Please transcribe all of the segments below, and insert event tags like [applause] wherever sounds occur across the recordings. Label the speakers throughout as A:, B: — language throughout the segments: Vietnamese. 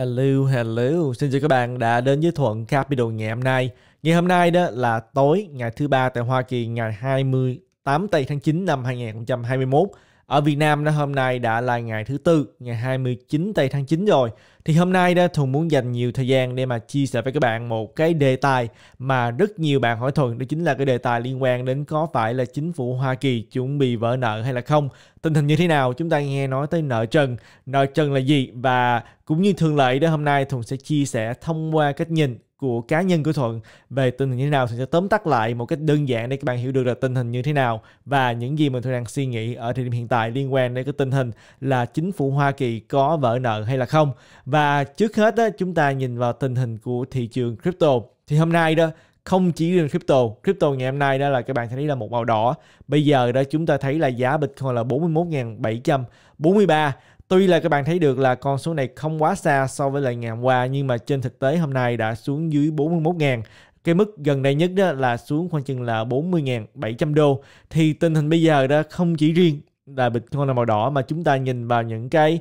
A: Hello, hello. Xin chào các bạn đã đến với Thuận Capital ngày hôm nay. Ngày hôm nay đó là tối ngày thứ ba tại Hoa Kỳ ngày 28 tây tháng 9 năm 2021 ở Việt Nam đó hôm nay đã là ngày thứ tư, ngày 29 tây tháng 9 rồi. Thì hôm nay đó Thuần muốn dành nhiều thời gian để mà chia sẻ với các bạn một cái đề tài mà rất nhiều bạn hỏi Thuần đó chính là cái đề tài liên quan đến có phải là chính phủ Hoa Kỳ chuẩn bị vỡ nợ hay là không. Tình hình như thế nào chúng ta nghe nói tới nợ trần, nợ trần là gì và cũng như thường lệ đó hôm nay Thuần sẽ chia sẻ thông qua cách nhìn của cá nhân của thuận về tình hình như thế nào thì sẽ tóm tắt lại một cách đơn giản để các bạn hiểu được là tình hình như thế nào và những gì mình thuận đang suy nghĩ ở thời điểm hiện tại liên quan đến cái tình hình là chính phủ hoa kỳ có vỡ nợ hay là không và trước hết đó, chúng ta nhìn vào tình hình của thị trường crypto thì hôm nay đó không chỉ riêng crypto crypto ngày hôm nay đó là các bạn thấy là một màu đỏ bây giờ đó chúng ta thấy là giá bitcoin là 41.743 Tuy là các bạn thấy được là con số này không quá xa so với lại ngày hôm qua nhưng mà trên thực tế hôm nay đã xuống dưới 41.000 cái mức gần đây nhất đó là xuống khoảng chừng là 40.700 đô thì tình hình bây giờ đó không chỉ riêng là Bitcoin là màu đỏ mà chúng ta nhìn vào những cái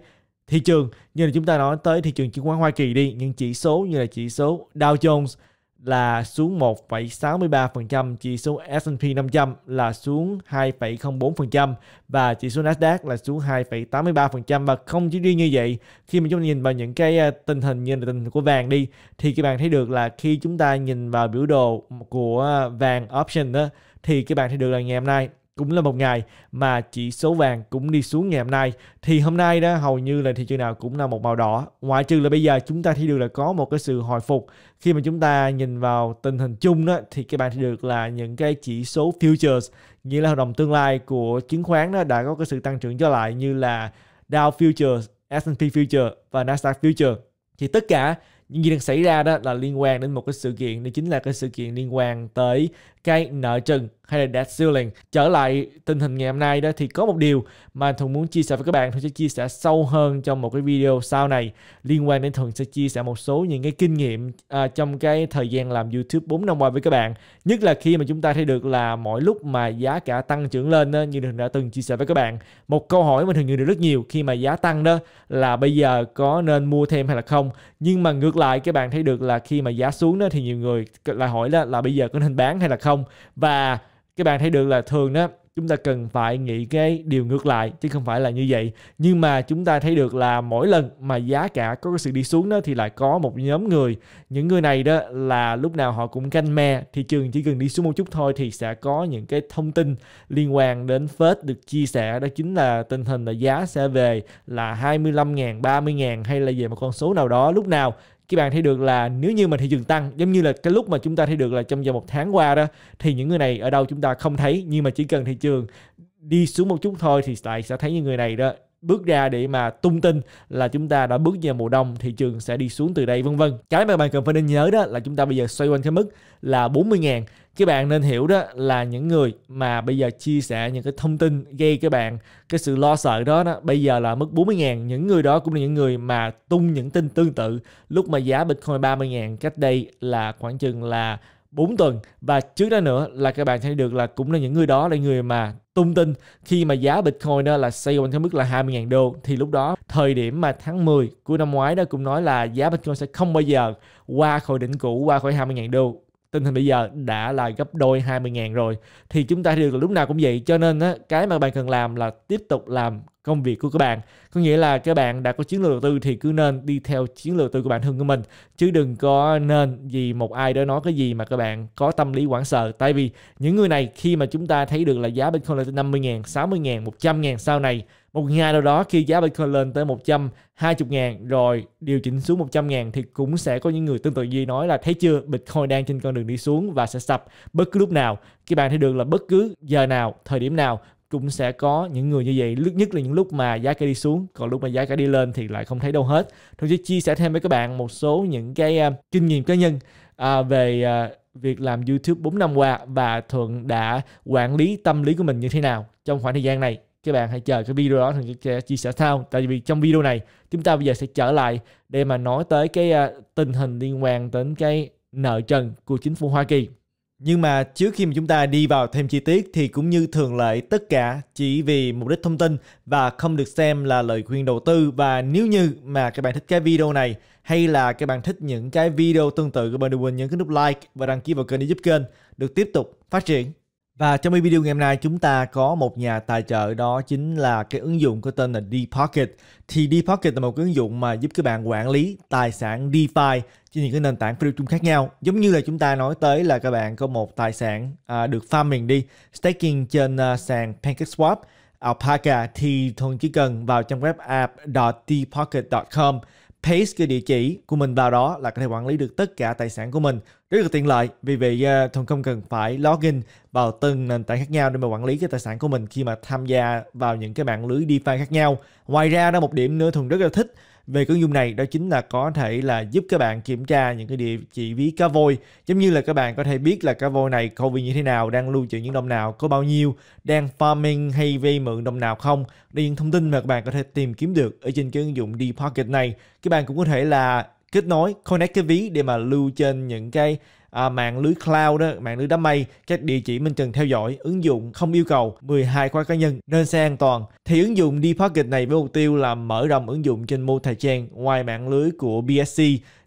A: thị trường như là chúng ta nói tới thị trường chứng khoán Hoa Kỳ đi những chỉ số như là chỉ số Dow Jones là xuống 1,63%, chỉ số S&P 500 là xuống 2,04% và chỉ số Nasdaq là xuống 2,83% và không chỉ riêng như vậy, khi mà chúng ta nhìn vào những cái ờ, tình hình như là tình hình của vàng đi thì các bạn thấy được là khi chúng ta nhìn vào biểu đồ của vàng option đó thì các bạn thấy được là ngày hôm nay cũng là một ngày mà chỉ số vàng cũng đi xuống ngày hôm nay thì hôm nay đó hầu như là thị trường nào cũng là một màu đỏ ngoại trừ là bây giờ chúng ta thấy được là có một cái sự hồi phục khi mà chúng ta nhìn vào tình hình chung đó thì các bạn thấy được là những cái chỉ số futures như là hợp đồng tương lai của chứng khoán đó đã có cái sự tăng trưởng trở lại như là Dow futures, S&P futures và Nasdaq futures thì tất cả những gì đang xảy ra đó là liên quan đến một cái sự kiện đó chính là cái sự kiện liên quan tới cái nợ trần hay là debt ceiling trở lại tình hình ngày hôm nay đó thì có một điều mà thường muốn chia sẻ với các bạn thường sẽ chia sẻ sâu hơn trong một cái video sau này liên quan đến thường sẽ chia sẻ một số những cái kinh nghiệm à, trong cái thời gian làm youtube 4 năm qua với các bạn nhất là khi mà chúng ta thấy được là mỗi lúc mà giá cả tăng trưởng lên đó, như thường đã từng chia sẻ với các bạn một câu hỏi mà thường nhận được rất nhiều khi mà giá tăng đó là bây giờ có nên mua thêm hay là không nhưng mà ngược lại các bạn thấy được là khi mà giá xuống đó thì nhiều người lại hỏi là, là bây giờ có nên bán hay là không và các bạn thấy được là thường đó chúng ta cần phải nghĩ cái điều ngược lại chứ không phải là như vậy nhưng mà chúng ta thấy được là mỗi lần mà giá cả có cái sự đi xuống đó thì lại có một nhóm người những người này đó là lúc nào họ cũng canh me thị trường chỉ cần đi xuống một chút thôi thì sẽ có những cái thông tin liên quan đến fed được chia sẻ đó chính là tình hình là giá sẽ về là 25 ngàn 30 ngàn hay là về một con số nào đó lúc nào các bạn thấy được là nếu như mà thị trường tăng giống như là cái lúc mà chúng ta thấy được là trong vòng một tháng qua đó thì những người này ở đâu chúng ta không thấy nhưng mà chỉ cần thị trường đi xuống một chút thôi thì lại sẽ thấy những người này đó bước ra để mà tung tin là chúng ta đã bước vào mùa đông thị trường sẽ đi xuống từ đây vân vân cái mà bạn cần phải nên nhớ đó là chúng ta bây giờ xoay quanh cái mức là 40 ngàn các bạn nên hiểu đó là những người mà bây giờ chia sẻ những cái thông tin gây các bạn cái sự lo sợ đó, đó bây giờ là mức 40 ngàn những người đó cũng là những người mà tung những tin tương tự lúc mà giá Bitcoin 30 ngàn cách đây là khoảng chừng là 4 tuần và trước đó nữa là các bạn thấy được là cũng là những người đó là người mà tung tin khi mà giá Bitcoin đó là xây quanh cái mức là 20.000 đô thì lúc đó thời điểm mà tháng 10 của năm ngoái đó cũng nói là giá Bitcoin sẽ không bao giờ qua khỏi đỉnh cũ qua khỏi 20.000 đô tình hình bây giờ đã là gấp đôi 20.000 rồi thì chúng ta được lúc nào cũng vậy cho nên á, cái mà bạn cần làm là tiếp tục làm công việc của các bạn có nghĩa là các bạn đã có chiến lược đầu tư thì cứ nên đi theo chiến lược đầu tư của bản thân của mình chứ đừng có nên vì một ai đó nói cái gì mà các bạn có tâm lý hoảng sợ tại vì những người này khi mà chúng ta thấy được là giá Bitcoin lên tới 50 000 60 000 100 000 sau này một ngày nào đó khi giá Bitcoin lên tới 120 ngàn rồi điều chỉnh xuống 100 ngàn thì cũng sẽ có những người tương tự Duy nói là thấy chưa Bitcoin đang trên con đường đi xuống và sẽ sập bất cứ lúc nào. Các bạn thấy được là bất cứ giờ nào, thời điểm nào cũng sẽ có những người như vậy nhất là những lúc mà giá cả đi xuống còn lúc mà giá cả đi lên thì lại không thấy đâu hết thôi chứ chia sẻ thêm với các bạn một số những cái uh, kinh nghiệm cá nhân uh, về uh, việc làm YouTube 4 năm qua và Thuận đã quản lý tâm lý của mình như thế nào trong khoảng thời gian này các bạn hãy chờ cái video đó thì sẽ chia sẻ sau tại vì trong video này chúng ta bây giờ sẽ trở lại để mà nói tới cái à, tình hình liên quan đến cái nợ trần của chính phủ Hoa Kỳ nhưng mà trước khi mà chúng ta đi vào thêm chi tiết thì cũng như thường lệ tất cả chỉ vì mục đích thông tin và không được xem là lời khuyên đầu tư và nếu như mà các bạn thích cái video này hay là các bạn thích những cái video tương tự các bạn đừng quên nhấn cái nút like và đăng ký vào kênh để giúp kênh được tiếp tục phát triển. Và trong video ngày hôm nay chúng ta có một nhà tài trợ đó chính là cái ứng dụng có tên là Depocket. Thì Depocket là một cái ứng dụng mà giúp các bạn quản lý tài sản DeFi trên những cái nền tảng crypto khác nhau. Giống như là chúng ta nói tới là các bạn có một tài sản à, được farming đi, staking trên à, sàn PancakeSwap, Alpaca thì thường chỉ cần vào trong web app.depocket.com paste cái địa chỉ của mình vào đó là có thể quản lý được tất cả tài sản của mình rất là tiện lợi vì vậy à, Thuần không cần phải login vào từng nền tảng khác nhau để mà quản lý cái tài sản của mình khi mà tham gia vào những cái mạng lưới DeFi khác nhau. Ngoài ra đó một điểm nữa Thuần rất là thích về cái ứng dụng này đó chính là có thể là giúp các bạn kiểm tra những cái địa chỉ ví cá voi giống như là các bạn có thể biết là cá voi này có vị như thế nào đang lưu trữ những đồng nào có bao nhiêu đang farming hay vay mượn đồng nào không đây những thông tin mà các bạn có thể tìm kiếm được ở trên cái ứng dụng D Pocket này các bạn cũng có thể là kết nối connect cái ví để mà lưu trên những cái à, mạng lưới cloud đó, mạng lưới đám mây, các địa chỉ mình từng theo dõi, ứng dụng không yêu cầu 12 khóa cá nhân nên xe an toàn. Thì ứng dụng Depocket này với mục tiêu là mở rộng ứng dụng trên mô thời trang ngoài mạng lưới của BSC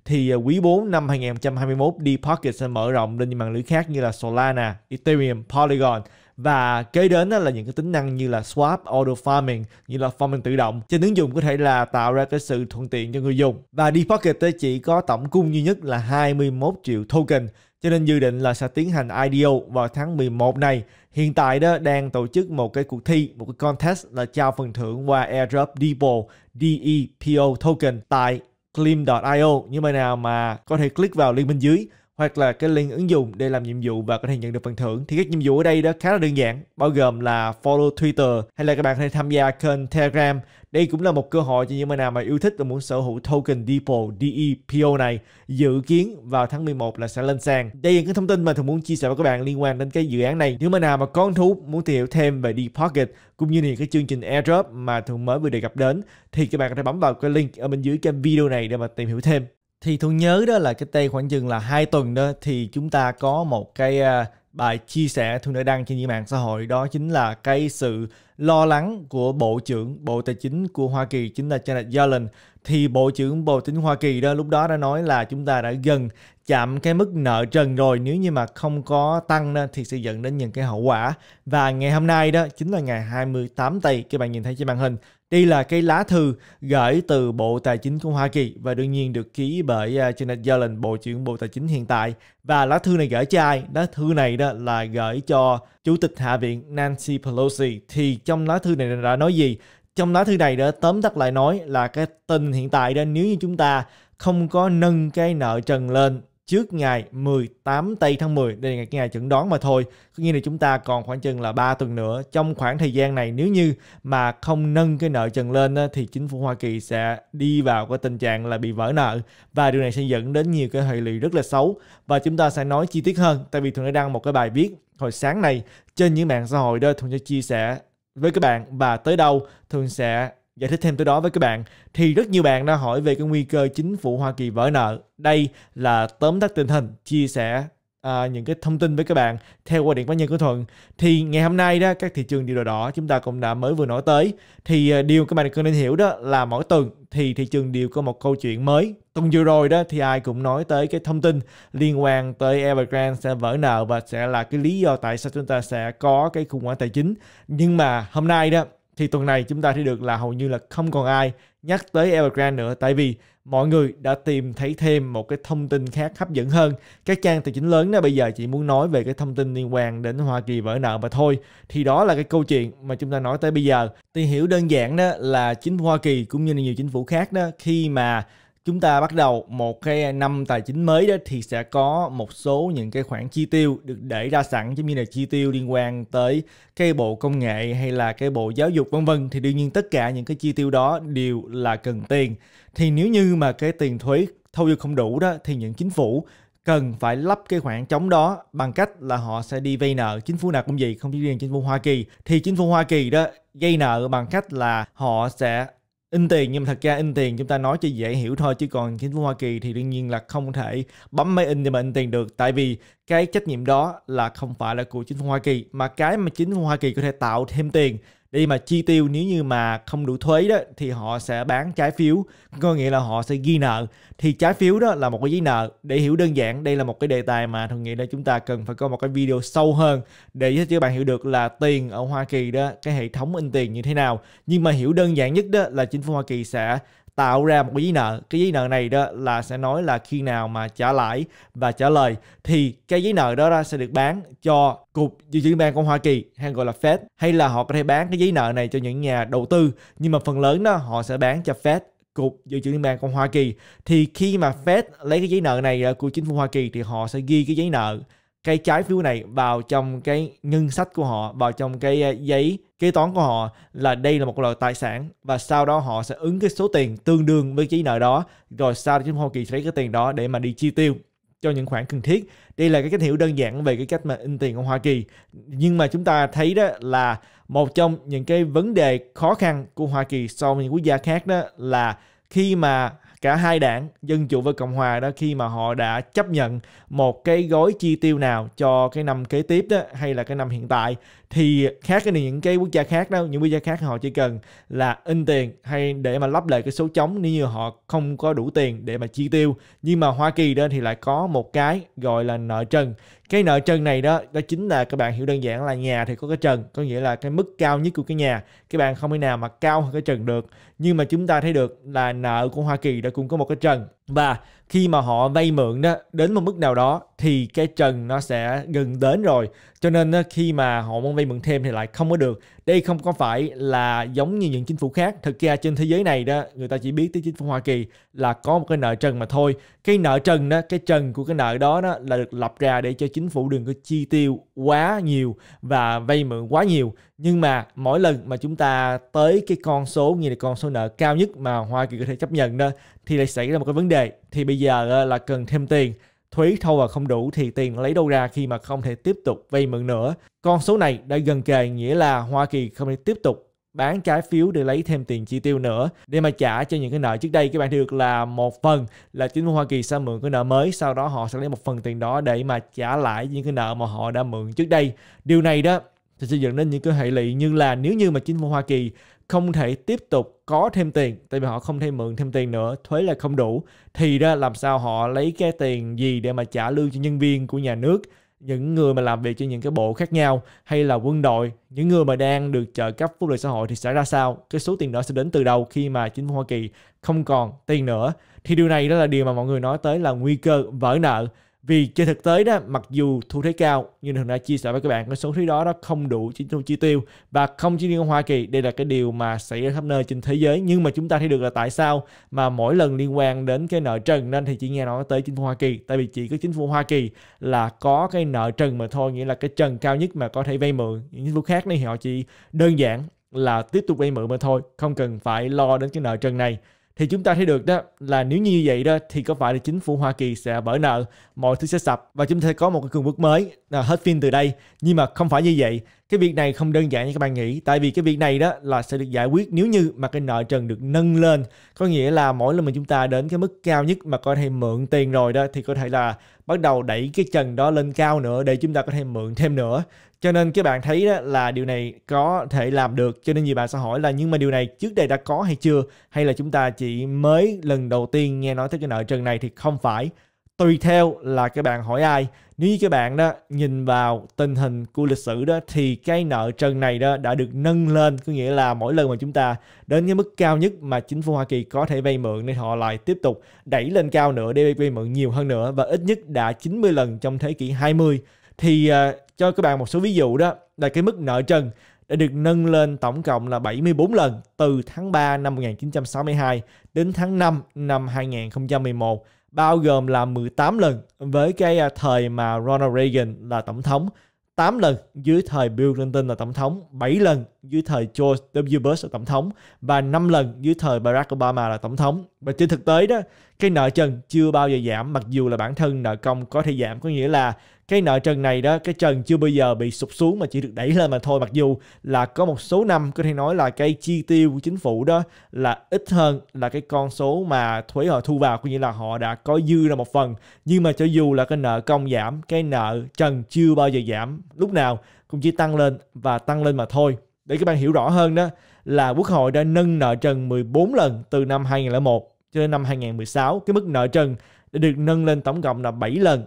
A: thì à, quý 4 năm 2021 Depocket sẽ mở rộng lên những mạng lưới khác như là Solana, Ethereum, Polygon và kế đến là những cái tính năng như là swap auto farming như là farming tự động trên ứng dụng có thể là tạo ra cái sự thuận tiện cho người dùng và Depocket chỉ có tổng cung duy nhất là 21 triệu token cho nên dự định là sẽ tiến hành IDO vào tháng 11 này. Hiện tại đó đang tổ chức một cái cuộc thi, một cái contest là trao phần thưởng qua airdrop Depot DEPO token tại Claim.io. Như bài nào mà có thể click vào link bên dưới hoặc là cái link ứng dụng để làm nhiệm vụ và có thể nhận được phần thưởng thì các nhiệm vụ ở đây đó khá là đơn giản bao gồm là follow Twitter hay là các bạn có thể tham gia kênh Telegram đây cũng là một cơ hội cho những bạn nào mà yêu thích và muốn sở hữu token DEPO DEPO này dự kiến vào tháng 11 là sẽ lên sàn đây là những thông tin mà thường muốn chia sẻ với các bạn liên quan đến cái dự án này nếu mà nào mà con thú muốn tìm hiểu thêm về pocket cũng như những cái chương trình airdrop mà thường mới vừa đề cập đến thì các bạn có thể bấm vào cái link ở bên dưới kênh video này để mà tìm hiểu thêm thì tôi nhớ đó là cái tay khoảng chừng là hai tuần đó thì chúng ta có một cái à, bài chia sẻ tôi đã đăng trên những mạng xã hội đó chính là cái sự lo lắng của Bộ trưởng Bộ Tài chính của Hoa Kỳ chính là Janet Yellen thì Bộ trưởng Bộ Tài chính Hoa Kỳ đó lúc đó đã nói là chúng ta đã gần chạm cái mức nợ trần rồi nếu như mà không có tăng đó, thì sẽ dẫn đến những cái hậu quả và ngày hôm nay đó chính là ngày 28 tây các bạn nhìn thấy trên màn hình đây là cái lá thư gửi từ Bộ Tài chính của Hoa Kỳ và đương nhiên được ký bởi à, Janet Yellen, Bộ trưởng Bộ Tài chính hiện tại. Và lá thư này gửi cho ai? Lá thư này đó là gửi cho Chủ tịch Hạ viện Nancy Pelosi. Thì trong lá thư này đã nói gì? Trong lá thư này đã tóm tắt lại nói là cái tình hiện tại đó nếu như chúng ta không có nâng cái nợ trần lên trước ngày 18 tây tháng 10 đây là ngày, ngày chuẩn đoán mà thôi có nghĩa là chúng ta còn khoảng chừng là 3 tuần nữa trong khoảng thời gian này nếu như mà không nâng cái nợ trần lên thì chính phủ Hoa Kỳ sẽ đi vào cái tình trạng là bị vỡ nợ và điều này sẽ dẫn đến nhiều cái hệ lụy rất là xấu và chúng ta sẽ nói chi tiết hơn tại vì Thuận đã đăng một cái bài viết hồi sáng này trên những mạng xã hội đó Thuận sẽ chia sẻ với các bạn và tới đâu Thuận sẽ Giải thích thêm tới đó với các bạn thì rất nhiều bạn đã hỏi về cái nguy cơ chính phủ Hoa Kỳ vỡ nợ. Đây là tóm tắt tình hình, chia sẻ à, những cái thông tin với các bạn theo quan điểm cá nhân của Thuận. Thì ngày hôm nay đó các thị trường điều đỏ đỏ chúng ta cũng đã mới vừa nói tới. Thì à, điều các bạn cần nên hiểu đó là mỗi tuần thì thị trường đều có một câu chuyện mới. Tuần vừa rồi đó thì ai cũng nói tới cái thông tin liên quan tới Evergrande sẽ vỡ nợ và sẽ là cái lý do tại sao chúng ta sẽ có cái khủng hoảng tài chính. Nhưng mà hôm nay đó thì tuần này chúng ta thấy được là hầu như là không còn ai nhắc tới Evergrande nữa tại vì mọi người đã tìm thấy thêm một cái thông tin khác hấp dẫn hơn. Các trang tài chính lớn đó bây giờ chỉ muốn nói về cái thông tin liên quan đến Hoa Kỳ vỡ nợ mà thôi. Thì đó là cái câu chuyện mà chúng ta nói tới bây giờ. Tìm hiểu đơn giản đó là chính Hoa Kỳ cũng như là nhiều chính phủ khác đó khi mà chúng ta bắt đầu một cái năm tài chính mới đó thì sẽ có một số những cái khoản chi tiêu được để ra sẵn giống như là chi tiêu liên quan tới cái bộ công nghệ hay là cái bộ giáo dục vân vân thì đương nhiên tất cả những cái chi tiêu đó đều là cần tiền thì nếu như mà cái tiền thuế thâu dư không đủ đó thì những chính phủ cần phải lấp cái khoản trống đó bằng cách là họ sẽ đi vay nợ chính phủ nào cũng vậy không chỉ riêng chính phủ Hoa Kỳ thì chính phủ Hoa Kỳ đó gây nợ bằng cách là họ sẽ in tiền nhưng mà thật ra in tiền chúng ta nói cho dễ hiểu thôi chứ còn chính phủ Hoa Kỳ thì đương nhiên là không thể bấm máy in để mà in tiền được tại vì cái trách nhiệm đó là không phải là của chính phủ Hoa Kỳ mà cái mà chính phủ Hoa Kỳ có thể tạo thêm tiền để mà chi tiêu nếu như mà không đủ thuế đó thì họ sẽ bán trái phiếu có nghĩa là họ sẽ ghi nợ thì trái phiếu đó là một cái giấy nợ để hiểu đơn giản đây là một cái đề tài mà thường nghĩ là chúng ta cần phải có một cái video sâu hơn để cho các bạn hiểu được là tiền ở Hoa Kỳ đó cái hệ thống in tiền như thế nào nhưng mà hiểu đơn giản nhất đó là chính phủ Hoa Kỳ sẽ tạo ra một cái giấy nợ cái giấy nợ này đó là sẽ nói là khi nào mà trả lãi và trả lời thì cái giấy nợ đó ra sẽ được bán cho cục dự trữ bang của Hoa Kỳ hay gọi là Fed hay là họ có thể bán cái giấy nợ này cho những nhà đầu tư nhưng mà phần lớn đó họ sẽ bán cho Fed cục dự trữ liên bang của Hoa Kỳ thì khi mà Fed lấy cái giấy nợ này ờ, của chính phủ Hoa Kỳ thì họ sẽ ghi cái giấy nợ cái trái phiếu này vào trong cái ngân sách của họ, vào trong cái ờ, giấy kế toán của họ là đây là một loại tài sản và sau đó họ sẽ ứng cái số tiền tương đương với giấy nợ đó rồi sau đó chúng Hoa Kỳ sẽ lấy cái tiền đó để mà đi chi tiêu cho những khoản cần thiết. Đây là cái cách hiểu đơn giản về cái cách mà in tiền của Hoa Kỳ. Nhưng mà chúng ta thấy đó là một trong những cái vấn đề khó khăn của Hoa Kỳ so với những quốc gia khác đó là khi mà cả hai đảng dân chủ và cộng hòa đó khi mà họ đã chấp nhận một cái gói chi tiêu nào cho cái năm kế tiếp đó hay là cái năm hiện tại thì khác cái những cái quốc gia khác đó những quốc gia khác họ chỉ cần là in tiền hay để mà lắp lại cái số trống nếu như họ không có đủ tiền để mà chi tiêu nhưng mà Hoa Kỳ đó thì lại có một cái gọi là nợ trần cái nợ trần này đó đó chính là các bạn hiểu đơn giản là nhà thì có cái trần có nghĩa là cái mức cao nhất của cái nhà các bạn không thể nào mà cao hơn cái trần được nhưng mà chúng ta thấy được là nợ của Hoa Kỳ đã cũng có một cái trần và khi mà họ vay mượn đó đến một mức nào đó thì cái trần nó sẽ gần đến rồi cho nên khi mà họ muốn vay mượn thêm thì lại không có được đây không có phải là giống như những chính phủ khác thực ra trên thế giới này đó người ta chỉ biết tới chính phủ hoa kỳ là có một cái nợ trần mà thôi cái nợ trần đó cái trần của cái nợ đó, đó là được lập ra để cho chính phủ đừng có chi tiêu quá nhiều và vay mượn quá nhiều nhưng mà mỗi lần mà chúng ta tới cái con số như là con số nợ cao nhất mà hoa kỳ có thể chấp nhận đó thì lại xảy ra một cái vấn đề thì bây giờ là cần thêm tiền thuế thâu và không đủ thì tiền lấy đâu ra khi mà không thể tiếp tục vay mượn nữa con số này đã gần kề nghĩa là Hoa Kỳ không thể tiếp tục bán trái phiếu để lấy thêm tiền chi tiêu nữa để mà trả cho những cái nợ trước đây các bạn được là một phần là chính phủ Hoa Kỳ sẽ mượn cái nợ mới sau đó họ sẽ lấy một phần tiền đó để mà trả lại những cái nợ mà họ đã mượn trước đây điều này đó thì sẽ dẫn đến những cái hệ lụy như là nếu như mà chính phủ Hoa Kỳ không thể tiếp tục có thêm tiền tại vì họ không thể mượn thêm tiền nữa thuế là không đủ thì ra làm sao họ lấy cái tiền gì để mà trả lương cho nhân viên của nhà nước những người mà làm việc cho những cái bộ khác nhau hay là quân đội những người mà đang được trợ cấp phúc lợi xã hội thì sẽ ra sao cái số tiền đó sẽ đến từ đâu khi mà chính phủ Hoa Kỳ không còn tiền nữa thì điều này đó là điều mà mọi người nói tới là nguy cơ vỡ nợ vì trên thực tế đó, mặc dù thu thuế cao, nhưng thường đã chia sẻ với các bạn, cái số thuế đó nó không đủ chi, chi tiêu và không chỉ riêng ở Hoa Kỳ, đây là cái điều mà xảy ra khắp nơi trên thế giới. Nhưng mà chúng ta thấy được là tại sao mà mỗi lần liên quan đến cái nợ trần nên thì chỉ nghe nói tới chính phủ Hoa Kỳ, tại vì chỉ có chính phủ Hoa Kỳ là có cái nợ trần mà thôi, nghĩa là cái trần cao nhất mà có thể vay mượn. Những chính phủ khác này họ chỉ đơn giản là tiếp tục vay mượn mà thôi, không cần phải lo đến cái nợ trần này thì chúng ta thấy được đó là nếu như vậy đó thì có phải là chính phủ Hoa Kỳ sẽ bỡ nợ mọi thứ sẽ sập và chúng ta sẽ có một cái cường quốc mới là hết phim từ đây nhưng mà không phải như vậy cái việc này không đơn giản như các bạn nghĩ tại vì cái việc này đó là sẽ được giải quyết nếu như mà cái nợ trần được nâng lên có nghĩa là mỗi lần mà chúng ta đến cái mức cao nhất mà có thể mượn tiền rồi đó thì có thể là bắt đầu đẩy cái trần đó lên cao nữa để chúng ta có thể mượn thêm nữa cho nên các bạn thấy đó là điều này có thể làm được cho nên nhiều bạn sẽ hỏi là nhưng mà điều này trước đây đã có hay chưa hay là chúng ta chỉ mới lần đầu tiên nghe nói tới cái nợ trần này thì không phải tùy theo là các bạn hỏi ai nếu như các bạn đó nhìn vào tình hình của lịch sử đó thì cái nợ trần này đó đã được nâng lên có nghĩa là mỗi lần mà chúng ta đến cái mức cao nhất mà chính phủ Hoa Kỳ có thể vay mượn thì họ lại tiếp tục đẩy lên cao nữa để vay mượn nhiều hơn nữa và ít nhất đã 90 lần trong thế kỷ 20 thì uh, cho các bạn một số ví dụ đó là cái mức nợ trần đã được nâng lên tổng cộng là 74 lần từ tháng 3 năm 1962 đến tháng 5 năm 2011 bao gồm là 18 lần với cái à, thời mà Ronald Reagan là tổng thống, 8 lần dưới thời Bill Clinton là tổng thống, 7 lần dưới thời George W. Bush là tổng thống và 5 lần dưới thời Barack Obama là tổng thống. Và trên thực tế đó, cái nợ trần chưa bao giờ giảm mặc dù là bản thân nợ công có thể giảm, có nghĩa là cái nợ trần này đó cái trần chưa bao giờ bị sụp xuống mà chỉ được đẩy lên mà thôi mặc dù là có một số năm có thể nói là cái chi tiêu của chính phủ đó là ít hơn là cái con số mà thuế họ thu vào cũng như là họ đã có dư ra một phần nhưng mà cho dù là cái nợ công giảm cái nợ trần chưa bao giờ giảm lúc nào cũng chỉ tăng lên và tăng lên mà thôi để các bạn hiểu rõ hơn đó là quốc hội đã nâng nợ trần 14 lần từ năm 2001 cho đến năm 2016 cái mức nợ trần đã được nâng lên tổng cộng là 7 lần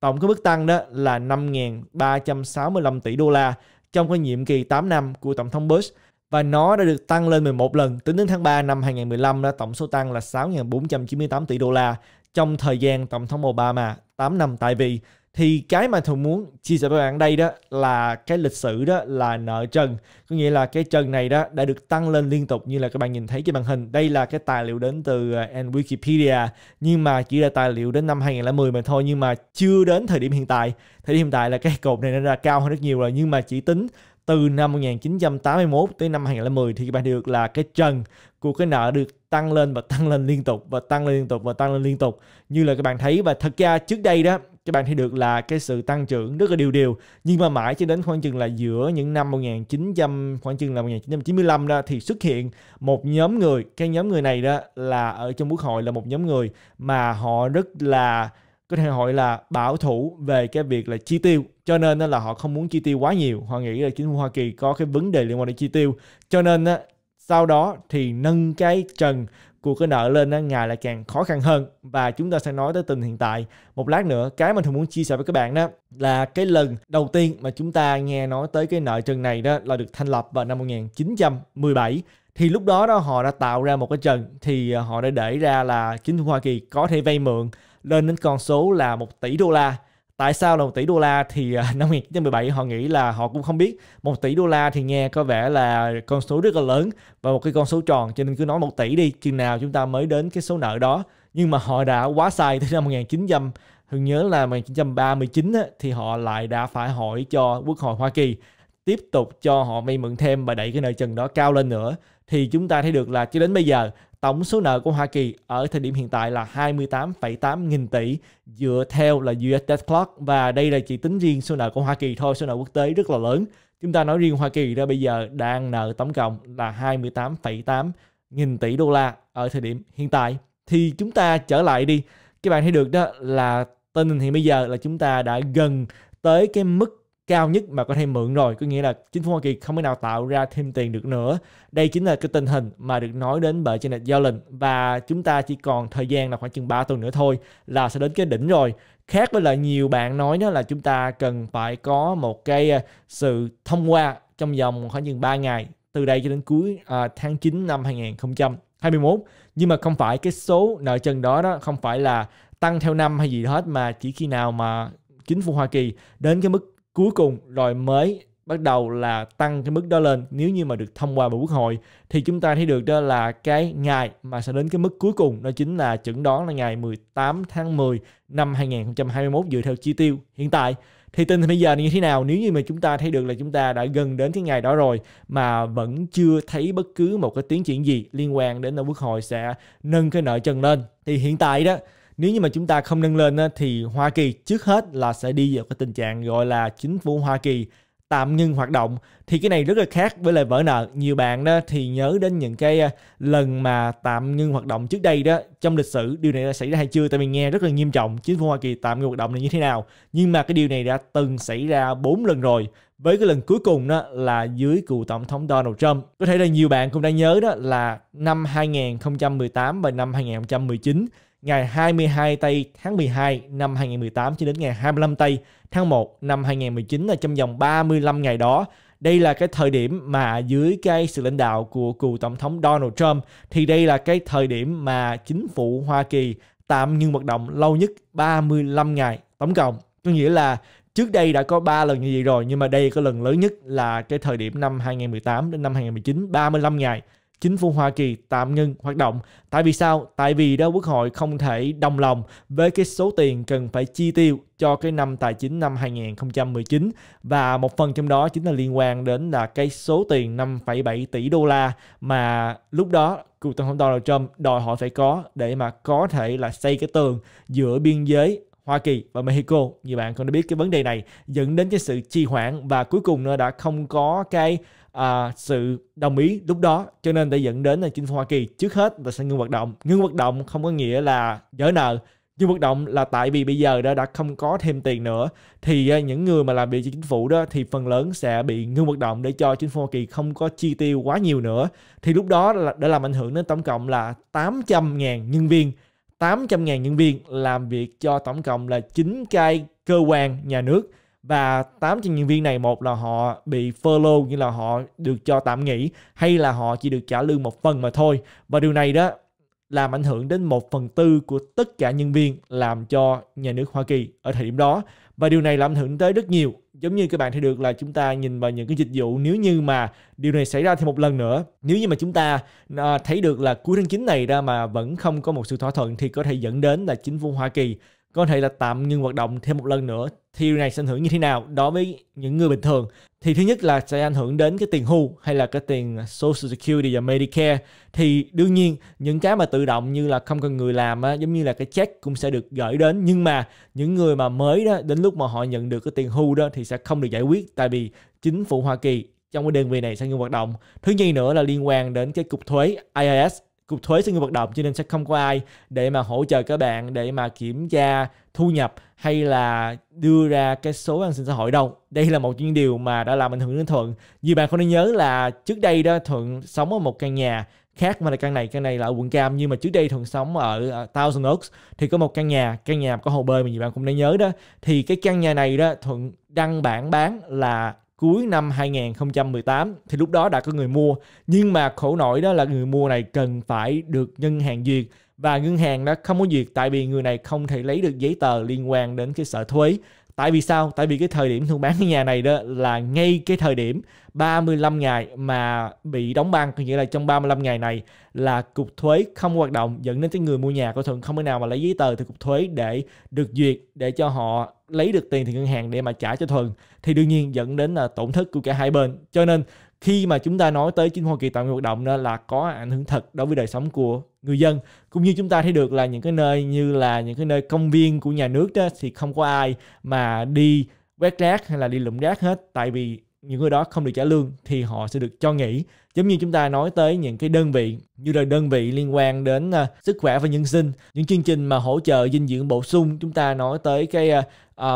A: Tổng cái mức tăng đó là 5.365 tỷ đô la trong cái nhiệm kỳ 8 năm của Tổng thống Bush và nó đã được tăng lên 11 lần tính đến tháng 3 năm 2015 đó tổng số tăng là 6.498 tỷ đô la trong thời gian Tổng thống Obama 8 năm tại vì thì cái mà thường muốn chia sẻ với bạn đây đó là cái lịch sử đó là nợ trần có nghĩa là cái trần này đó đã được tăng lên liên tục như là các bạn nhìn thấy trên màn hình đây là cái tài liệu đến từ en à, Wikipedia nhưng mà chỉ là tài liệu đến năm 2010 mà thôi nhưng mà chưa đến thời điểm hiện tại thời điểm hiện tại là cái cột này nó ra cao hơn rất nhiều rồi nhưng mà chỉ tính từ năm 1981 tới năm 2010 thì các bạn được là cái trần của cái nợ được tăng lên và tăng lên liên tục và tăng lên liên tục và tăng lên liên tục như là các bạn thấy và thật ra trước đây đó các bạn thấy được là cái sự tăng trưởng rất là điều điều nhưng mà mãi cho đến khoảng chừng là giữa những năm 1900 khoảng chừng là 1995 đó thì xuất hiện một nhóm người cái nhóm người này đó là ở trong quốc hội là một nhóm người mà họ rất là có thể gọi là bảo thủ về cái việc là chi tiêu cho nên là họ không muốn chi tiêu quá nhiều họ nghĩ là chính phủ Hoa Kỳ có cái vấn đề liên quan đến chi tiêu cho nên sau đó thì nâng cái trần của cái nợ lên ngày lại càng khó khăn hơn và chúng ta sẽ nói tới tình hiện tại một lát nữa cái mình thường muốn chia sẻ với các bạn đó là cái lần đầu tiên mà chúng ta nghe nói tới cái nợ trần này đó là được thành lập vào năm 1917 thì lúc đó đó họ đã tạo ra một cái trần thì ờ, họ đã để ra là chính phủ Hoa Kỳ có thể vay mượn lên đến con số là 1 tỷ đô la tại sao là một tỷ đô la thì à, [laughs] năm 2017 họ nghĩ là họ cũng không biết một tỷ đô la thì nghe có vẻ là con số rất là lớn và một cái con số tròn cho nên cứ nói một tỷ đi chừng nào chúng ta mới đến cái số nợ đó nhưng mà họ đã quá sai tới năm 1900 Hưng nhớ là 1939 thì họ lại đã phải hỏi cho Quốc hội Hoa Kỳ tiếp tục cho họ vay mượn thêm và đẩy cái nợ trần đó cao lên nữa thì chúng ta thấy được là cho đến bây giờ Tổng số nợ của Hoa Kỳ ở thời điểm hiện tại là 28,8 nghìn tỷ dựa theo là US Debt Clock và đây là chỉ tính riêng số nợ của Hoa Kỳ thôi, số nợ quốc tế rất là lớn. Chúng ta nói riêng Hoa Kỳ ra bây giờ đang nợ tổng cộng là 28,8 nghìn tỷ đô la ở thời điểm hiện tại. Thì chúng ta trở lại đi. Các bạn thấy được đó là tình hình hiện bây giờ là chúng ta đã gần tới cái mức cao nhất mà có thể mượn rồi có nghĩa là chính phủ Hoa Kỳ không thể nào tạo ra thêm tiền được nữa đây chính là cái tình hình mà được nói đến bởi Janet Yellen và chúng ta chỉ còn thời gian là khoảng chừng 3 tuần nữa thôi là sẽ đến cái đỉnh rồi. Khác với là nhiều bạn nói đó là chúng ta cần phải có một cái à, sự thông qua trong vòng khoảng chừng 3 ngày từ đây cho đến cuối à, tháng 9 năm 2021. Nhưng mà không phải cái số nợ trần đó đó không phải là tăng theo năm hay gì hết mà chỉ khi nào mà chính phủ Hoa Kỳ đến cái mức cuối cùng rồi mới bắt đầu là tăng cái mức đó lên nếu như mà được thông qua bởi quốc hội thì chúng ta thấy được đó là cái ngày mà sẽ đến cái mức cuối cùng đó chính là chuẩn đoán là ngày 18 tháng 10 năm 2021 dựa theo chi tiêu hiện tại thì tình hình bây giờ như thế nào nếu như mà chúng ta thấy được là chúng ta đã gần đến cái ngày đó rồi mà vẫn chưa thấy bất cứ một cái tiến triển gì liên quan đến là quốc hội sẽ nâng cái nợ trần lên thì hiện tại đó nếu như mà chúng ta không nâng lên thì Hoa Kỳ trước hết là sẽ đi vào cái tình trạng gọi là chính phủ Hoa Kỳ tạm ngưng hoạt động thì cái này rất là khác với lời vỡ nợ nhiều bạn đó thì nhớ đến những cái à, lần mà tạm ngưng hoạt động trước đây đó trong lịch sử điều này đã xảy ra hay chưa tại mình nghe rất là nghiêm trọng chính phủ Hoa Kỳ tạm ngưng hoạt động này như thế nào nhưng mà cái điều này đã từng xảy ra bốn lần rồi với cái lần cuối cùng đó là dưới cựu tổng thống Donald Trump. Có thể là nhiều bạn cũng đã nhớ đó là năm 2018 và năm 2019 ngày 22 tây tháng 12 năm 2018 cho đến ngày 25 tây tháng 1 năm 2019 là trong vòng 35 ngày đó đây là cái thời điểm mà dưới cái sự lãnh đạo của cựu tổng thống Donald Trump thì đây là cái thời điểm mà chính phủ Hoa Kỳ tạm ngưng hoạt động lâu nhất 35 ngày tổng cộng. Có nghĩa là trước đây đã có 3 lần như vậy rồi nhưng mà đây có lần lớn nhất là cái thời điểm năm 2018 đến năm 2019 35 ngày chính phủ Hoa Kỳ tạm ngưng hoạt động. Tại vì sao? Tại vì đó Quốc hội không thể đồng lòng với cái số tiền cần phải chi tiêu cho cái năm tài chính năm 2019 và một phần trong đó chính là liên quan đến là cái số tiền 5,7 tỷ đô la mà lúc đó cựu tổng thống Donald Trump đòi hỏi phải có để mà có thể là xây cái tường giữa biên giới Hoa Kỳ và Mexico. Như bạn cũng đã biết cái vấn đề này dẫn đến cái sự trì hoãn và cuối cùng nó đã không có cái à, sự đồng ý lúc đó cho nên đã dẫn đến là chính phủ Hoa Kỳ trước hết là sẽ ngưng hoạt động ngưng hoạt động không có nghĩa là dỡ nợ nhưng hoạt động là tại vì bây giờ đó đã không có thêm tiền nữa thì à, những người mà làm việc cho chính phủ đó thì phần lớn sẽ bị ngưng hoạt động để cho chính phủ Hoa Kỳ không có chi tiêu quá nhiều nữa thì lúc đó là đã làm ảnh hưởng đến tổng cộng là 800.000 nhân viên 800.000 nhân viên làm việc cho tổng cộng là 9 cái cơ quan nhà nước và tám trình nhân viên này một là họ bị furlough như là họ được cho tạm nghỉ hay là họ chỉ được trả lương một phần mà thôi và điều này đó làm ảnh hưởng đến một phần tư của tất cả nhân viên làm cho nhà nước Hoa Kỳ ở thời điểm đó. Và điều này làm ảnh hưởng tới rất nhiều. Giống như các bạn thấy được là chúng ta nhìn vào những cái dịch vụ nếu như mà điều này xảy ra thêm một lần nữa. Nếu như mà chúng ta à, thấy được là cuối tháng 9 này ra mà vẫn không có một sự thỏa thuận thì có thể dẫn đến là chính phủ Hoa Kỳ có thể là tạm ngừng hoạt động thêm một lần nữa thì điều này sẽ ảnh hưởng như thế nào đối với những người bình thường thì thứ nhất là sẽ ảnh hưởng đến cái tiền hưu hay là cái tiền Social Security và Medicare thì đương nhiên những cái mà tự động như là không cần người làm á, giống như là cái check cũng sẽ được gửi đến nhưng mà những người mà mới đó đến lúc mà họ nhận được cái tiền hưu đó thì sẽ không được giải quyết tại vì chính phủ Hoa Kỳ trong cái đơn vị này sẽ ngừng hoạt động. Thứ nhì nữa là liên quan đến cái cục thuế IRS cục thuế sẽ ngừng hoạt động cho nên sẽ không có ai để mà hỗ trợ các bạn để mà kiểm tra thu nhập hay là đưa ra cái số an sinh xã hội đâu đây là một những điều mà đã làm ảnh hưởng đến thuận như bạn không nên nhớ là trước đây đó thuận sống ở một căn nhà khác mà là căn này căn này là ở quận cam nhưng mà trước đây thuận sống ở Thousand Oaks thì có một căn nhà căn nhà có hồ bơi mà nhiều bạn cũng đã nhớ đó thì cái căn nhà này đó thuận đăng bản bán là cuối năm 2018 thì lúc đó đã có người mua nhưng mà khổ nổi đó là người mua này cần phải được ngân hàng duyệt và ngân hàng đã không có duyệt tại vì người này không thể lấy được giấy tờ liên quan đến cái sở thuế Tại vì sao? Tại vì cái thời điểm thu bán cái nhà này đó là ngay cái thời điểm 35 ngày mà bị đóng băng, có nghĩa là trong 35 ngày này là cục thuế không hoạt động dẫn đến cái người mua nhà của Thuận không thể nào mà lấy giấy tờ từ cục thuế để được duyệt để cho họ lấy được tiền từ ngân hàng để mà trả cho Thuận thì đương nhiên dẫn đến là tổn thất của cả hai bên. Cho nên khi mà chúng ta nói tới chính hoa kỳ tạm ngừng hoạt động đó là có ảnh hưởng thật đối với đời sống của người dân cũng như chúng ta thấy được là những cái nơi như là những cái nơi công viên của nhà nước đó thì không có ai mà đi quét rác hay là đi lụm rác hết tại vì những người đó không được trả lương thì họ sẽ được cho nghỉ giống như chúng ta nói tới những cái đơn vị như là đơn vị liên quan đến uh, sức khỏe và nhân sinh những chương trình mà hỗ trợ dinh dưỡng bổ sung chúng ta nói tới cái uh,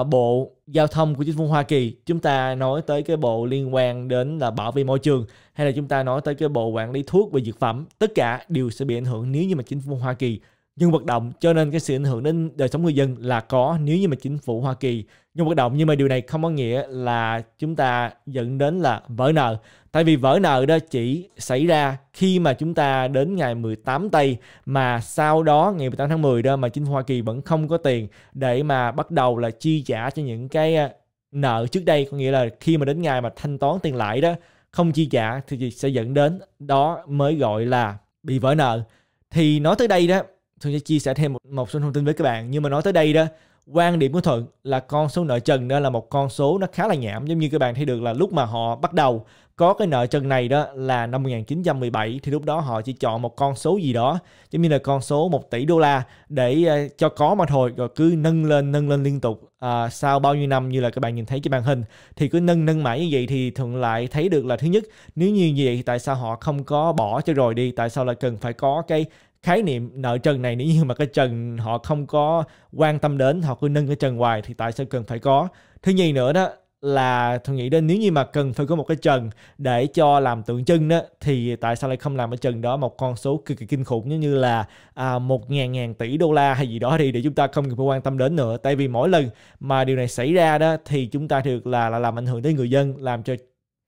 A: uh, bộ giao thông của chính phủ Hoa Kỳ chúng ta nói tới cái bộ liên quan đến là bảo vệ môi trường hay là chúng ta nói tới cái bộ quản lý thuốc và dược phẩm tất cả đều sẽ bị ảnh hưởng nếu như mà chính phủ Hoa Kỳ nhưng hoạt động cho nên cái sự ảnh hưởng đến đời sống người dân là có nếu như mà chính phủ Hoa Kỳ nhung bất động nhưng mà điều này không có nghĩa là chúng ta dẫn đến là vỡ nợ tại vì vỡ nợ đó chỉ xảy ra khi mà chúng ta đến ngày 18 tây mà sau đó ngày 18 tháng 10 đó mà chính phủ Hoa Kỳ vẫn không có tiền để mà bắt đầu là chi trả cho những cái ờ, nợ trước đây có nghĩa là khi mà đến ngày mà thanh toán tiền lãi đó không chi trả thì sẽ dẫn đến đó mới gọi là bị vỡ nợ thì nói tới đây đó tôi sẽ chia sẻ thêm một, một số thông tin với các bạn nhưng mà nói tới đây đó quan điểm của thuận là con số nợ trần đó là một con số nó khá là nhảm giống như các bạn thấy được là lúc mà họ bắt đầu có cái nợ trần này đó là năm 1917 thì lúc đó họ chỉ chọn một con số gì đó giống như là con số 1 tỷ đô la để ờ, cho có mà thôi rồi cứ nâng lên nâng lên liên tục à, sau bao nhiêu năm như là các bạn nhìn thấy trên màn hình thì cứ nâng nâng mãi như vậy thì thuận lại thấy được là thứ nhất nếu như vậy thì tại sao họ không có bỏ cho rồi đi tại sao là cần phải có cái khái niệm nợ trần này nếu như mà cái trần họ không có quan tâm đến họ cứ nâng cái trần hoài thì tại sao cần phải có thứ nhì nữa đó là tôi nghĩ đến nếu như mà cần phải có một cái trần để cho làm tượng trưng đó thì tại sao lại không làm cái trần đó một con số cực kỳ kinh khủng giống như là à, một ngàn ngàn tỷ đô la hay gì đó thì để chúng ta không cần phải quan tâm đến nữa tại vì mỗi lần mà điều này xảy ra đó thì chúng ta được là, là làm ảnh hưởng tới người dân làm cho